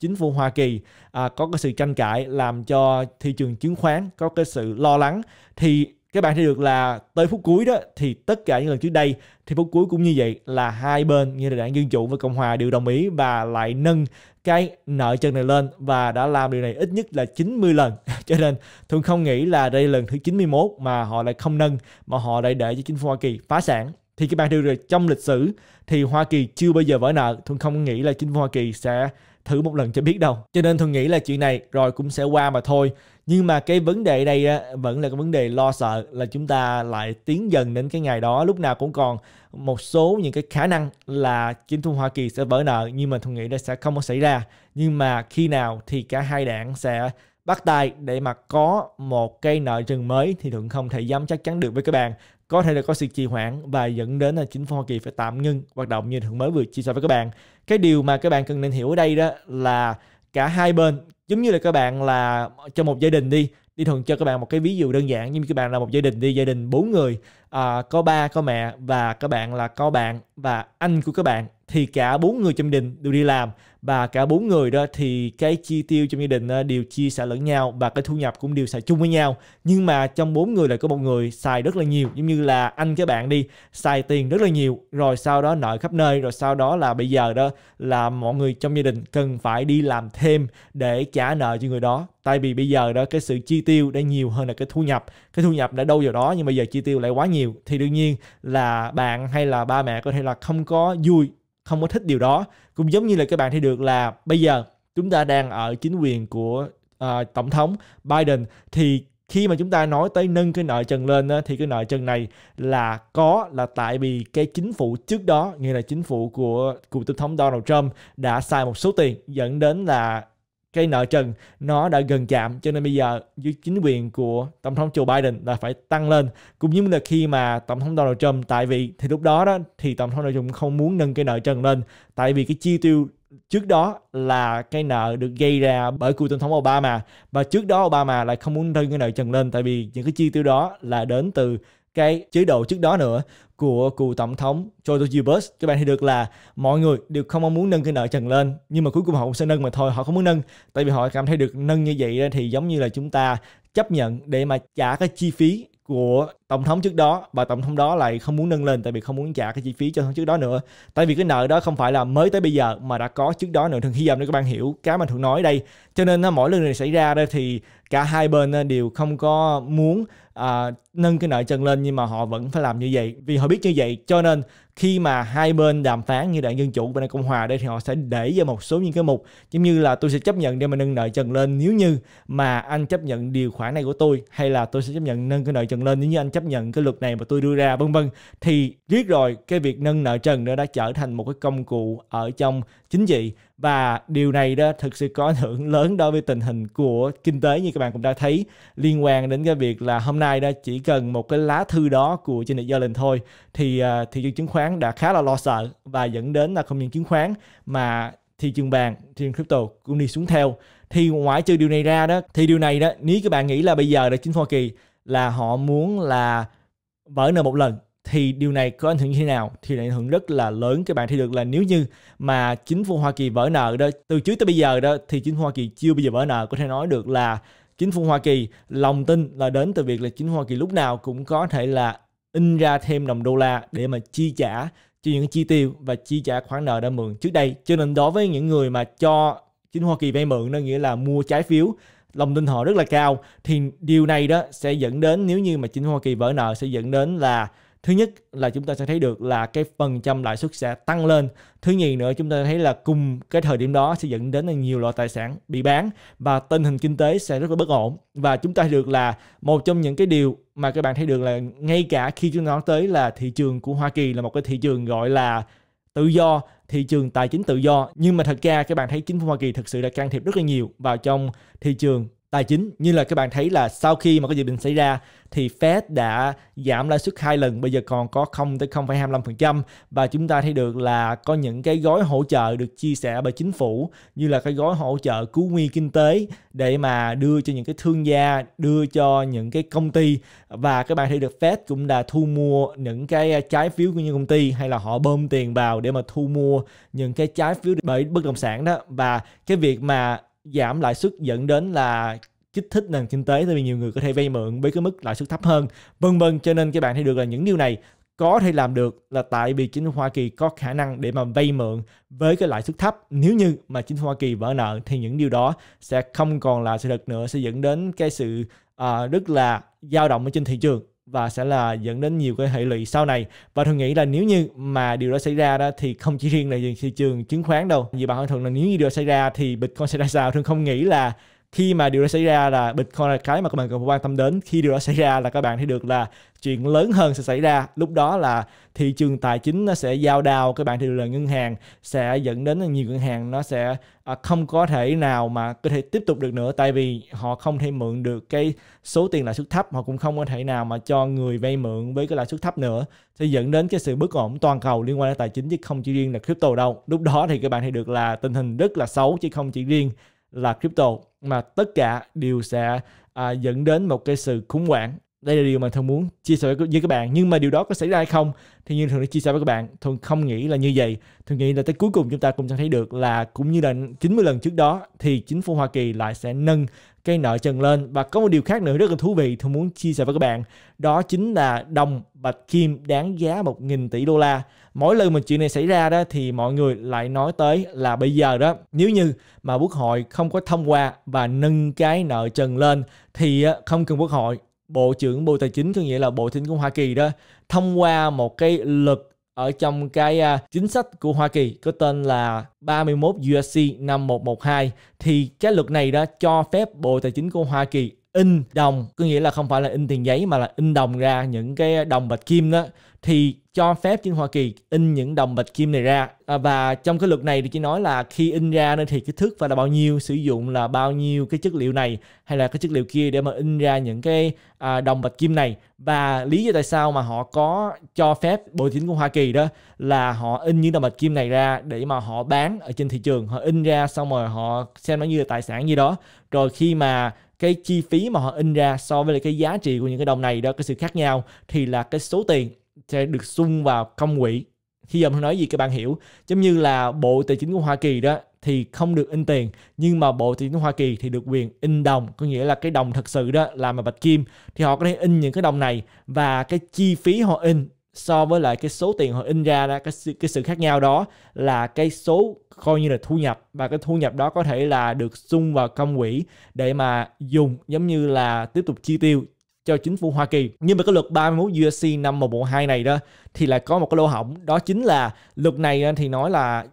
A: chính phủ Hoa Kỳ à, có cái sự tranh cãi làm cho thị trường chứng khoán có cái sự lo lắng thì các bạn thấy được là tới phút cuối đó thì tất cả những lần trước đây thì phút cuối cũng như vậy là hai bên như là đảng dân chủ và cộng hòa đều đồng ý và lại nâng cái nợ chân này lên và đã làm điều này ít nhất là 90 lần [laughs] cho nên thường không nghĩ là đây là lần thứ 91 mà họ lại không nâng mà họ lại để cho chính phủ Hoa Kỳ phá sản thì các bạn thấy được trong lịch sử thì Hoa Kỳ chưa bao giờ vỡ nợ thường không nghĩ là chính phủ Hoa Kỳ sẽ thử một lần cho biết đâu cho nên thường nghĩ là chuyện này rồi cũng sẽ qua mà thôi nhưng mà cái vấn đề đây vẫn là cái vấn đề lo sợ là chúng ta lại tiến dần đến cái ngày đó lúc nào cũng còn một số những cái khả năng là chính phủ Hoa Kỳ sẽ vỡ nợ nhưng mà thường nghĩ là sẽ không có xảy ra nhưng mà khi nào thì cả hai đảng sẽ bắt tay để mà có một cái nợ rừng mới thì Thuận không thể dám chắc chắn được với các bạn có thể là có sự trì hoãn và dẫn đến là chính phủ Hoa Kỳ phải tạm ngưng hoạt động như thường mới vừa chia sẻ với các bạn. Cái điều mà các bạn cần nên hiểu ở đây đó là cả hai bên giống như là các bạn là cho một gia đình đi đi thường cho các bạn một cái ví dụ đơn giản như các bạn là một gia đình đi gia đình bốn người à, có ba có mẹ và các bạn là có bạn và anh của các bạn thì cả bốn người trong đình đều đi làm và cả bốn người đó thì cái chi tiêu trong gia đình ờ, đều chia sẻ lẫn nhau và cái thu nhập cũng đều xài chung với nhau nhưng mà trong bốn người lại có một người xài rất là nhiều giống như là anh cái bạn đi xài tiền rất là nhiều rồi sau đó nợ khắp nơi rồi sau đó là bây giờ đó là mọi người trong gia đình cần phải đi làm thêm để trả nợ cho người đó tại vì bây giờ đó cái sự chi tiêu đã nhiều hơn là cái thu nhập cái thu nhập đã đâu vào đó nhưng bây giờ chi tiêu lại quá nhiều thì đương nhiên là bạn hay là ba mẹ có thể là không có vui không có thích điều đó cũng giống như là các bạn thấy được là bây giờ chúng ta đang ở chính quyền của uh, tổng thống Biden thì khi mà chúng ta nói tới nâng cái nợ trần lên đó, thì cái nợ trần này là có là tại vì cái chính phủ trước đó như là chính phủ của cựu tổng thống Donald Trump đã sai một số tiền dẫn đến là cái nợ trần nó đã gần chạm cho nên bây giờ dưới chính quyền của tổng thống Joe Biden là phải tăng lên cũng như là khi mà tổng thống Donald Trump tại vị thì lúc đó đó thì tổng thống Donald Trump không muốn nâng cái nợ trần lên tại vì cái chi tiêu trước đó là cái nợ được gây ra bởi cựu tổng thống Obama và trước đó Obama lại không muốn nâng cái nợ trần lên tại vì những cái chi tiêu đó là đến từ cái chế độ trước đó nữa của cựu tổng thống George W. Bush các bạn thì được là mọi người đều không mong muốn nâng cái nợ trần lên nhưng mà cuối cùng họ cũng sẽ nâng mà thôi họ không muốn nâng tại vì họ cảm thấy được nâng như vậy thì giống như là chúng ta chấp nhận để mà trả cái chi phí của tổng thống trước đó và tổng thống đó lại không muốn nâng lên tại vì không muốn trả cái chi phí cho trước đó nữa tại vì cái nợ đó không phải là mới tới bây giờ mà đã có trước đó nữa thường hy vọng để các bạn hiểu cái mà thường nói đây cho nên mỗi lần này xảy ra đây thì cả hai bên đều không có muốn à, nâng cái nợ trần lên nhưng mà họ vẫn phải làm như vậy vì họ biết như vậy cho nên khi mà hai bên đàm phán như đảng dân chủ và đảng cộng hòa đây thì họ sẽ để ra một số những cái mục giống như là tôi sẽ chấp nhận để mà nâng nợ trần lên nếu như mà anh chấp nhận điều khoản này của tôi hay là tôi sẽ chấp nhận nâng cái nợ trần lên nếu như anh chấp nhận cái luật này mà tôi đưa ra vân vân thì riết rồi cái việc nâng nợ trần nữa đã trở thành một cái công cụ ở trong chính trị và điều này đó thực sự có ảnh hưởng lớn đối với tình hình của kinh tế như các bạn cũng đã thấy liên quan đến cái việc là hôm nay đó chỉ cần một cái lá thư đó của Janet lên thôi thì à, thị trường chứng khoán đã khá là lo sợ và dẫn đến là không những chứng khoán mà thị trường vàng, thị trường crypto cũng đi xuống theo. Thì ngoại trừ điều này ra đó, thì điều này đó, nếu các bạn nghĩ là bây giờ là chính Hoa Kỳ là họ muốn là vỡ nợ một lần thì điều này có ảnh hưởng như thế nào thì ảnh hưởng rất là lớn các bạn thấy được là nếu như mà chính phủ Hoa Kỳ vỡ nợ đó từ trước tới bây giờ đó thì chính phủ Hoa Kỳ chưa bây giờ vỡ nợ có thể nói được là chính phủ Hoa Kỳ lòng tin là đến từ việc là chính phủ Hoa Kỳ lúc nào cũng có thể là in ra thêm đồng đô la để mà chi trả cho những chi tiêu và chi trả khoản nợ đã mượn trước đây cho nên đối với những người mà cho chính phủ Hoa Kỳ vay mượn nó nghĩa là mua trái phiếu lòng tin họ rất là cao thì điều này đó sẽ dẫn đến nếu như mà chính Hoa Kỳ vỡ nợ sẽ dẫn đến là thứ nhất là chúng ta sẽ thấy được là cái phần trăm lãi suất sẽ tăng lên thứ nhì nữa chúng ta thấy là cùng cái thời điểm đó sẽ dẫn đến là nhiều loại tài sản bị bán và tình hình kinh tế sẽ rất là bất ổn và chúng ta được là một trong những cái điều mà các bạn thấy được là ngay cả khi chúng ta nói tới là thị trường của Hoa Kỳ là một cái thị trường gọi là tự do thị trường tài chính tự do nhưng mà thật ra các bạn thấy chính phủ Hoa Kỳ thực sự đã can thiệp rất là nhiều vào trong thị trường tài chính như là các bạn thấy là sau khi mà cái dự định xảy ra thì Fed đã giảm lãi suất hai lần bây giờ còn có 0 tới 0,25% và chúng ta thấy được là có những cái gói hỗ trợ được chia sẻ bởi chính phủ như là cái gói hỗ trợ cứu nguy kinh tế để mà đưa cho những cái thương gia, đưa cho những cái công ty và các bạn thấy được Fed cũng đã thu mua những cái trái phiếu của những công ty hay là họ bơm tiền vào để mà thu mua những cái trái phiếu bởi bất động sản đó và cái việc mà giảm lãi suất dẫn đến là kích thích nền kinh tế tại vì nhiều người có thể vay mượn với cái mức lãi suất thấp hơn vân vân cho nên các bạn thấy được là những điều này có thể làm được là tại vì chính phủ Hoa Kỳ có khả năng để mà vay mượn với cái lãi suất thấp nếu như mà chính phủ Hoa Kỳ vỡ nợ thì những điều đó sẽ không còn là sự thật nữa sẽ dẫn đến cái sự uh, rất là dao động ở trên thị trường và sẽ là dẫn đến nhiều cái hệ lụy sau này và thường nghĩ là nếu như mà điều đó xảy ra đó thì không chỉ riêng là thị trường chứng khoán đâu vì bạn hỏi thường là nếu như điều đó xảy ra thì bitcoin sẽ ra sao thường không nghĩ là khi mà điều đó xảy ra là Bitcoin là cái mà các bạn cần quan tâm đến khi điều đó xảy ra là các bạn thấy được là chuyện lớn hơn sẽ xảy ra lúc đó là thị trường tài chính nó sẽ giao đao các bạn thì là ngân hàng sẽ dẫn đến nhiều ngân hàng nó sẽ à, không có thể nào mà có thể tiếp tục được nữa tại vì họ không thể mượn được cái số tiền lãi suất thấp họ cũng không có thể nào mà cho người vay mượn với cái lãi suất thấp nữa sẽ dẫn đến cái sự bất ổn toàn cầu liên quan đến tài chính chứ không chỉ riêng là crypto đâu lúc đó thì các bạn thấy được là tình hình rất là xấu chứ không chỉ riêng là crypto mà tất cả đều sẽ à, dẫn đến một cái sự khủng hoảng đây là điều mà thường muốn chia sẻ với các bạn nhưng mà điều đó có xảy ra hay không thì như thường đã chia sẻ với các bạn thường không nghĩ là như vậy thường nghĩ là tới cuối cùng chúng ta cũng sẽ thấy được là cũng như là 90 lần trước đó thì chính phủ Hoa Kỳ lại sẽ nâng cây nợ trần lên và có một điều khác nữa rất là thú vị Thuận muốn chia sẻ với các bạn đó chính là đồng bạch kim đáng giá 1.000 tỷ đô la mỗi lần mà chuyện này xảy ra đó thì mọi người lại nói tới là bây giờ đó nếu như mà quốc hội không có thông qua và nâng cái nợ trần lên thì ờ, không cần quốc hội bộ trưởng bộ tài chính có nghĩa là bộ chính của hoa kỳ đó thông qua một cái luật ở trong cái à, chính sách của Hoa Kỳ có tên là 31 USC 5112 thì cái luật này đó cho phép Bộ Tài chính của Hoa Kỳ in đồng có nghĩa là không phải là in tiền giấy mà là in đồng ra những cái đồng bạch kim đó thì cho phép trên Hoa Kỳ in những đồng bạch kim này ra à, và trong cái luật này thì chỉ nói là khi in ra nên thì kích thước và là bao nhiêu sử dụng là bao nhiêu cái chất liệu này hay là cái chất liệu kia để mà in ra những cái à, đồng bạch kim này và lý do tại sao mà họ có cho phép bộ chính của Hoa Kỳ đó là họ in những đồng bạch kim này ra để mà họ bán ở trên thị trường họ in ra xong rồi họ xem nó như là tài sản gì đó rồi khi mà cái chi phí mà họ in ra so với lại cái giá trị của những cái đồng này đó cái sự khác nhau thì là cái số tiền sẽ được xung vào công quỹ khi giờ tôi nói gì các bạn hiểu giống như là bộ tài chính của hoa kỳ đó thì không được in tiền nhưng mà bộ tài chính hoa kỳ thì được quyền in đồng có nghĩa là cái đồng thật sự đó là mà bạch kim thì họ có thể in những cái đồng này và cái chi phí họ in so với lại cái số tiền họ in ra đó, cái, sự, cái sự khác nhau đó là cái số coi như là thu nhập và cái thu nhập đó có thể là được xung vào công quỹ để mà dùng giống như là tiếp tục chi tiêu cho chính phủ Hoa Kỳ. Nhưng mà cái luật 31 USC năm 112 này đó thì là có một cái lỗ hổng, đó chính là luật này ờ, thì nói là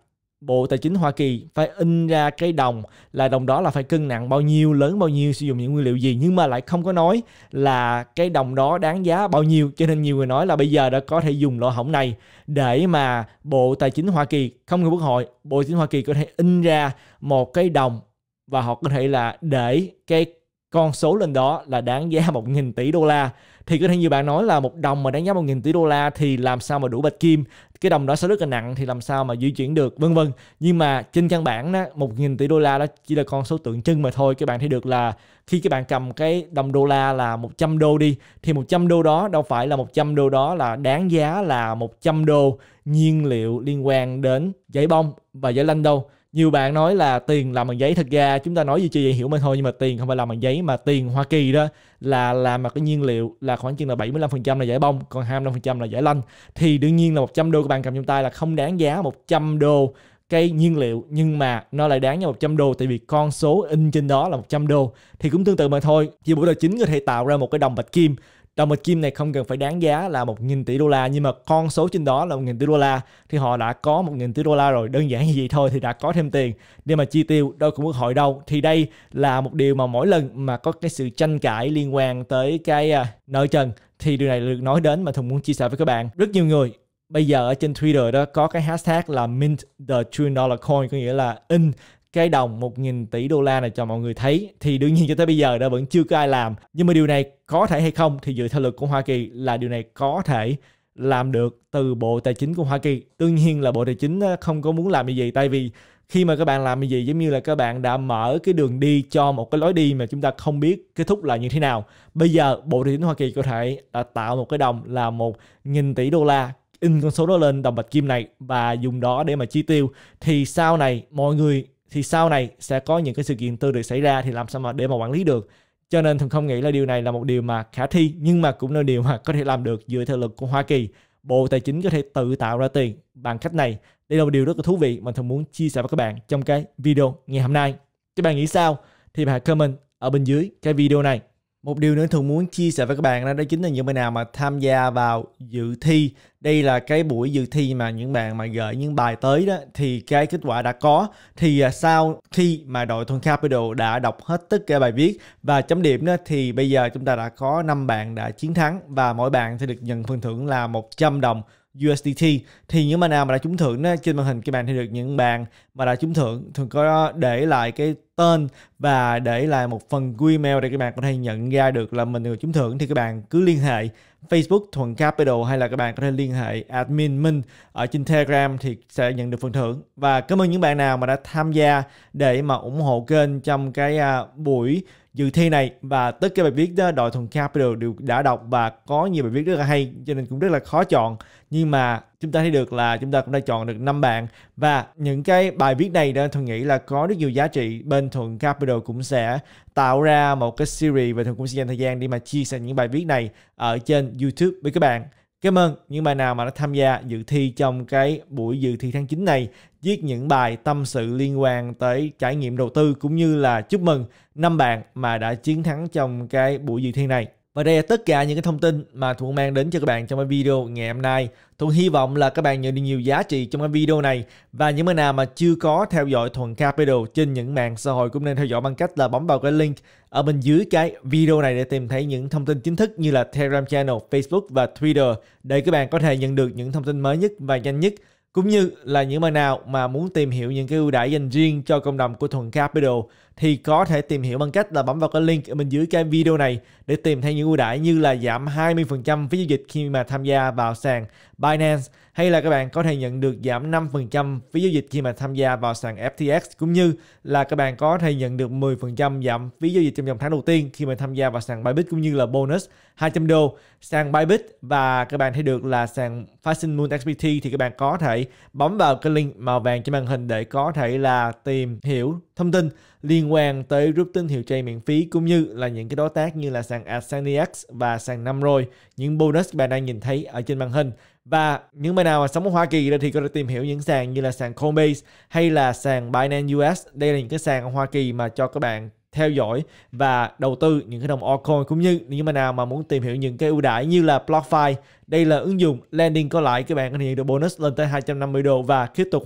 A: Bộ Tài chính Hoa Kỳ phải in ra cái đồng là đồng đó là phải cân nặng bao nhiêu, lớn bao nhiêu, sử dụng những nguyên liệu gì nhưng mà lại không có nói là cái đồng đó đáng giá bao nhiêu cho nên nhiều người nói là bây giờ đã có thể dùng lỗ hổng này để mà Bộ Tài chính Hoa Kỳ không người quốc hội, Bộ Tài chính Hoa Kỳ có thể in ra một cái đồng và họ có thể là để cái con số lên đó là đáng giá 1.000 [laughs] tỷ đô la thì có thể nhiều bạn nói là một đồng mà đáng giá 1.000 tỷ đô la thì làm sao mà đủ bạch kim cái đồng đó sẽ rất là nặng thì làm sao mà di chuyển được vân vân nhưng mà trên căn bản đó một nghìn tỷ đô la đó chỉ là con số tượng trưng mà thôi các bạn thấy được là khi các bạn cầm cái đồng đô la là 100 đô đi thì 100 đô đó đâu phải là 100 đô đó là đáng giá là 100 đô nhiên liệu liên quan đến giấy bông và giấy lanh đâu nhiều bạn nói là tiền làm bằng giấy thật ra chúng ta nói gì trì vậy hiểu mình thôi nhưng mà tiền không phải làm bằng giấy mà tiền Hoa Kỳ đó là làm bằng cái nhiên liệu là khoảng chừng là 75% là giải bông còn 25% là giải lanh thì đương nhiên là 100 đô các bạn cầm trong tay là không đáng giá 100 đô cái nhiên liệu nhưng mà nó lại đáng nhau 100 đô tại vì con số in trên đó là 100 đô thì cũng tương tự mà thôi chỉ bộ tài chính có thể tạo ra một cái đồng bạch kim đồng một kim này không cần phải đáng giá là 1.000 tỷ đô la nhưng mà con số trên đó là 1.000 tỷ đô la thì họ đã có 1.000 tỷ đô la rồi đơn giản như vậy thôi thì đã có thêm tiền để mà chi tiêu đâu cũng quốc hỏi đâu thì đây là một điều mà mỗi lần mà có cái sự tranh cãi liên quan tới cái à, nợ trần thì điều này được nói đến mà Thùng muốn chia sẻ với các bạn rất nhiều người bây giờ ở trên Twitter đó có cái hashtag là mint the trillion dollar coin có nghĩa là in cái đồng 1.000 tỷ đô la này cho mọi người thấy thì đương nhiên cho tới bây giờ đã vẫn chưa có ai làm nhưng mà điều này có thể hay không thì dựa theo luật của Hoa Kỳ là điều này có thể làm được từ Bộ Tài chính của Hoa Kỳ đương nhiên là Bộ Tài chính ờ, không có muốn làm như vậy tại vì khi mà các bạn làm như gì giống như là các bạn đã mở cái đường đi cho một cái lối đi mà chúng ta không biết kết thúc là như thế nào bây giờ bộ tài chính hoa kỳ có thể tạo một cái đồng là một nghìn tỷ đô la in con số đó lên đồng bạch kim này và dùng đó để mà chi tiêu thì sau này mọi người thì sau này sẽ có những cái sự kiện tương tự xảy ra thì làm sao mà để mà quản lý được cho nên thường không nghĩ là điều này là một điều mà khả thi nhưng mà cũng là điều mà có thể làm được dựa theo luật của Hoa Kỳ Bộ Tài chính có thể tự tạo ra tiền bằng cách này đây là một điều rất là thú vị mà thường muốn chia sẻ với các bạn trong cái video ngày hôm nay các bạn nghĩ sao thì bạn comment ở bên dưới cái video này một điều nữa thường muốn chia sẻ với các bạn đó, đó chính là những bạn nào mà tham gia vào dự thi đây là cái buổi dự thi mà những bạn mà gửi những bài tới đó thì cái kết quả đã có thì à, sau khi mà đội thôn capital đã đọc hết tất cả bài viết và chấm điểm đó thì bây giờ chúng ta đã có 5 bạn đã chiến thắng và mỗi bạn sẽ được nhận phần thưởng là 100 đồng USDT thì những bạn nào mà đã trúng thưởng đó, trên màn hình các bạn thì được những bạn mà đã trúng thưởng thường có để lại cái tên và để lại một phần email để các bạn có thể nhận ra được là mình được trúng thưởng thì các bạn cứ liên hệ Facebook Thuận Capital hay là các bạn có thể liên hệ admin Minh ở trên Telegram thì sẽ nhận được phần thưởng và cảm ơn những bạn nào mà đã tham gia để mà ủng hộ kênh trong cái à, buổi dự thi này và tất cả bài viết đó, đội thuần capital đều đã đọc và có nhiều bài viết rất là hay cho nên cũng rất là khó chọn nhưng mà chúng ta thấy được là chúng ta cũng đã chọn được năm bạn và những cái bài viết này đó thuần nghĩ là có rất nhiều giá trị bên thuần capital cũng sẽ tạo ra một cái series và thuần cũng sẽ dành thời gian đi mà chia sẻ những bài viết này ở trên youtube với các bạn Cảm ơn những bài nào mà đã tham gia dự thi trong cái buổi dự thi tháng 9 này, viết những bài tâm sự liên quan tới trải nghiệm đầu tư cũng như là chúc mừng năm bạn mà đã chiến thắng trong cái buổi dự thi này. Và đây là tất cả những cái thông tin mà Thuận mang đến cho các bạn trong cái video ngày hôm nay. Thuận hy vọng là các bạn nhận được nhiều giá trị trong cái video này và những bạn nào mà chưa có theo dõi Thuận Capital trên những mạng xã hội cũng nên theo dõi bằng cách là bấm vào cái link ở bên dưới cái video này để tìm thấy những thông tin chính thức như là Telegram channel, Facebook và Twitter để các bạn có thể nhận được những thông tin mới nhất và nhanh nhất cũng như là những bạn nào mà muốn tìm hiểu những cái ưu đãi dành riêng cho cộng đồng của Thuận Capital thì có thể tìm hiểu bằng cách là bấm vào cái link ở bên dưới cái video này để tìm thấy những ưu đãi như là giảm 20% phí giao dịch khi mà tham gia vào sàn Binance hay là các bạn có thể nhận được giảm 5% phí giao dịch khi mà tham gia vào sàn FTX cũng như là các bạn có thể nhận được 10% giảm phí giao dịch trong vòng tháng đầu tiên khi mà tham gia vào sàn Bybit cũng như là bonus 200 đô sàn Bybit và các bạn thấy được là sàn Fashion Moon XBT thì các bạn có thể bấm vào cái link màu vàng trên màn hình để có thể là tìm hiểu thông tin liên quan tới group tín hiệu chay miễn phí cũng như là những cái đối tác như là sàn Ascendix và sàn năm rồi những bonus các bạn đang nhìn thấy ở trên màn hình và những bạn nào mà sống ở Hoa Kỳ thì có thể tìm hiểu những sàn như là sàn Coinbase hay là sàn Binance US. Đây là những cái sàn ở Hoa Kỳ mà cho các bạn theo dõi và đầu tư những cái đồng altcoin cũng như những bạn nào mà muốn tìm hiểu những cái ưu đãi như là BlockFi. Đây là ứng dụng landing có lãi các bạn có thể nhận được bonus lên tới 250 đô và Crypto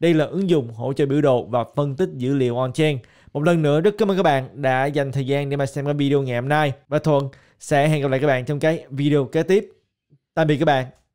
A: Đây là ứng dụng hỗ trợ biểu đồ và phân tích dữ liệu on-chain. Một lần nữa rất cảm ơn các bạn đã dành thời gian để mà xem cái video ngày hôm nay. Và Thuận sẽ hẹn gặp lại các bạn trong cái video kế tiếp. Tạm biệt các bạn.